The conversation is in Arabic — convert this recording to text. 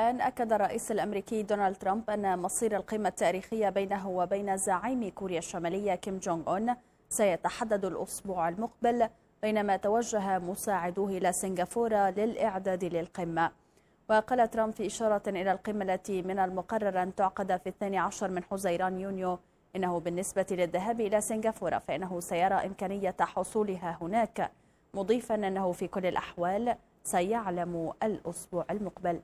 الآن أكد الرئيس الأمريكي دونالد ترامب أن مصير القمة التاريخية بينه وبين زعيم كوريا الشمالية كيم جونغ أون سيتحدد الأسبوع المقبل بينما توجه مساعدوه إلى سنغافورة للإعداد للقمة وقال ترامب في إشارة إلى القمة التي من المقرر أن تعقد في 12 من حزيران يونيو إنه بالنسبة للذهاب إلى سنغافورة فإنه سيرى إمكانية حصولها هناك مضيفا أنه في كل الأحوال سيعلم الأسبوع المقبل